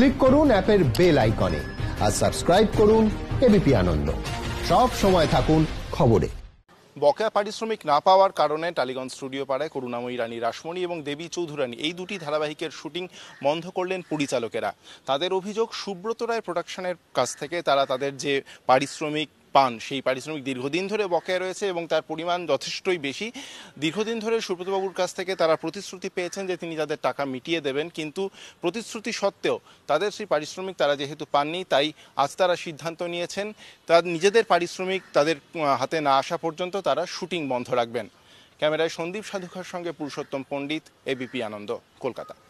click করুন অ্যাপের bell আইকনে আর সাবস্ক্রাইব করুন এবিপি আনন্দ সব সময় থাকুন খবরে বকেয়া পারিশ্রমিক না পাওয়ার কারণে টালিগঞ্জ স্টুডিও পাড়ায় করুণাময়ী রানী রাসমণি এবং দেবী চৌধুরানী এই দুটি ধারাবাহিকের শুটিং বন্ধ করলেন পরিচালকেরা তাদের অভিযোগ সুব্রত রায় প্রোডাকশনের কাছ থেকে তারা তাদের যে পারিশ্রমিক পান সেই পারিশ্রমিক দীর্ঘদিন ধরে বকেয়া রয়েছে এবং তার পরিমাণ যথেষ্টই বেশি দীর্ঘদিন ধরে সুব্রতবাবুর কাছ থেকে তারা প্রতিশ্রুতি পেয়েছেন যে তিনি তাদের টাকা মিটিয়ে দেবেন কিন্তু প্রতিশ্রুতি সত্ত্বেও তাদের সেই পারিশ্রমিক তারা যেহেতু পাননি তাই আজ তারা সিদ্ধান্ত নিয়েছেন তার নিজেদের পারিশ্রমিক তাদের হাতে না আসা পর্যন্ত তারা শুটিং বন্ধ রাখবেন ক্যামেরায় সন্দীপ সাধুকার সঙ্গে পুরুষোত্তম পণ্ডিত এবিপি আনন্দ কলকাতা